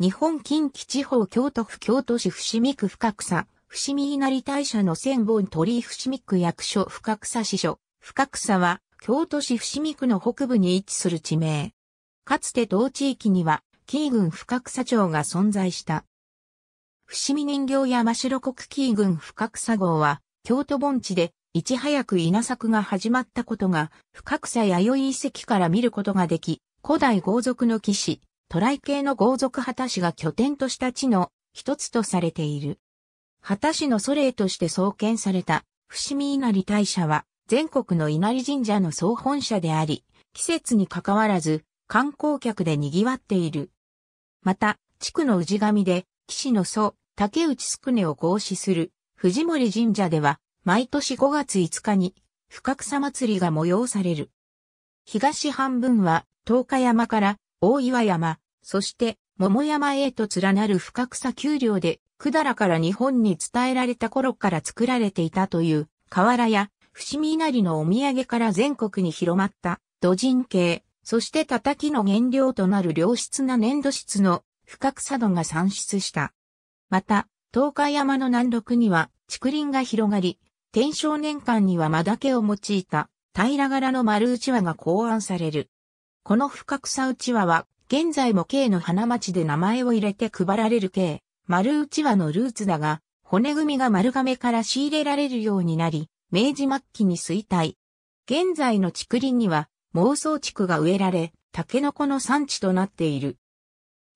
日本近畿地方京都府京都市伏見区深草、伏見稲荷大社の千本鳥居伏見区役所深草支所。深草は京都市伏見区の北部に位置する地名。かつて同地域には、紀伊郡深草町が存在した。伏見人形山城国紀伊郡深草号は、京都盆地で、いち早く稲作が始まったことが、深草弥生遺跡から見ることができ、古代豪族の騎士、トライ系の豪族旗氏が拠点とした地の一つとされている。旗氏の祖霊として創建された伏見稲荷大社は全国の稲荷神社の総本社であり、季節にかかわらず観光客で賑わっている。また、地区の氏神で、騎士の祖、竹内宿根を合祀する藤森神社では、毎年5月5日に、深草祭りが催される。東半分は、東日山から大岩山、そして、桃山へと連なる深草丘陵で、百済から日本に伝えられた頃から作られていたという、瓦や、伏見稲荷のお土産から全国に広まった、土人形、そして叩きの原料となる良質な粘土質の深草土が産出した。また、東海山の南麓には、竹林が広がり、天正年間には間けを用いた、平柄の丸内輪が考案される。この深草内輪は現在も京の花町で名前を入れて配られる京。丸内和のルーツだが、骨組みが丸亀から仕入れられるようになり、明治末期に衰退。現在の竹林には、妄想地区が植えられ、竹の子の産地となっている。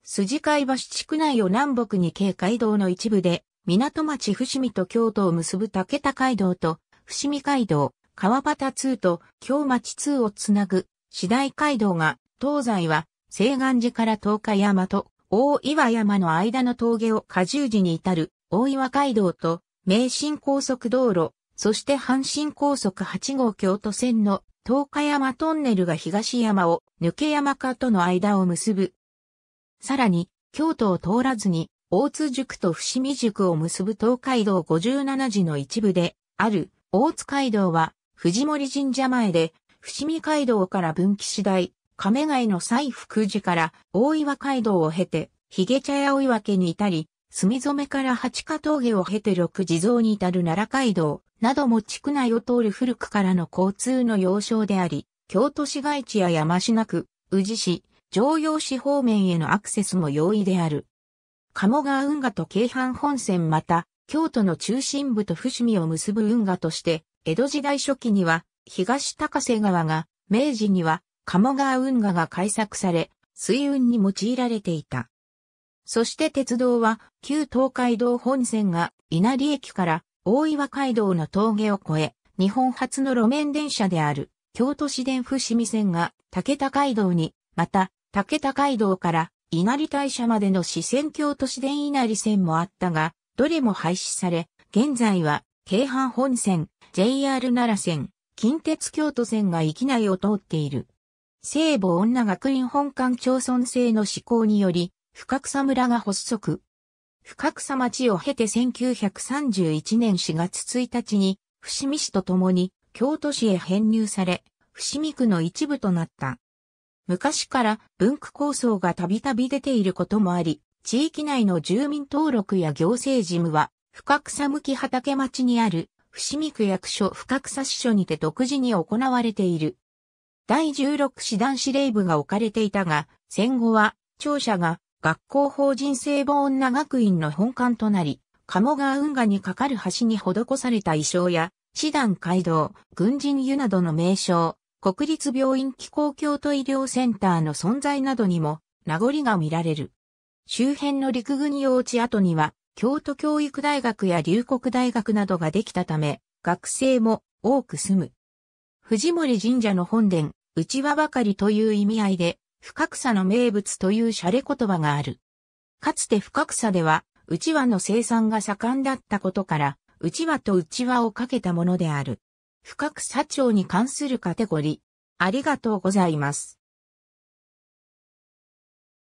筋海橋地区内を南北に京街道の一部で、港町伏見と京都を結ぶ竹田街道と、伏見街道、川端通と京町通をつなぐ、次第街道が、東西は西岸寺から東海山と大岩山の間の峠を下重寺に至る大岩街道と名神高速道路、そして阪神高速8号京都線の東海山トンネルが東山を抜け山かとの間を結ぶ。さらに、京都を通らずに、大津塾と伏見塾を結ぶ東海道57寺の一部で、ある大津街道は、藤森神社前で、伏見街道から分岐次第、亀貝の西福寺から大岩街道を経て、髭茶屋追分に至り、墨染から八ヶ峠を経て六地蔵に至る奈良街道なども地区内を通る古くからの交通の要衝であり、京都市街地や山科区、宇治市、常陽市方面へのアクセスも容易である。鴨川運河と京阪本線また、京都の中心部と伏見を結ぶ運河として、江戸時代初期には、東高瀬川が、明治には、鴨川運河が開削され、水運に用いられていた。そして鉄道は、旧東海道本線が稲荷駅から大岩街道の峠を越え、日本初の路面電車である京都市電伏見線が竹田街道に、また竹田街道から稲荷大社までの四川京都市電稲荷線もあったが、どれも廃止され、現在は京阪本線、JR 奈良線、近鉄京都線が域内を通っている。聖母女学院本館町村制の施行により、深草村が発足。深草町を経て1931年4月1日に、伏見市と共に京都市へ編入され、伏見区の一部となった。昔から文区構想がたびたび出ていることもあり、地域内の住民登録や行政事務は、深草向き畑町にある伏見区役所深草支所にて独自に行われている。第16師団司令部が置かれていたが、戦後は、庁舎が学校法人聖母女学院の本館となり、鴨川運河に架かる橋に施された衣装や、師団街道、軍人湯などの名称、国立病院機構京都医療センターの存在などにも名残が見られる。周辺の陸軍用地跡には、京都教育大学や龍谷大学などができたため、学生も多く住む。藤森神社の本殿、内輪ばかりという意味合いで、深草の名物という洒落言葉がある。かつて深草では、内輪の生産が盛んだったことから、内輪と内輪をかけたものである。深草町に関するカテゴリー。ありがとうございます。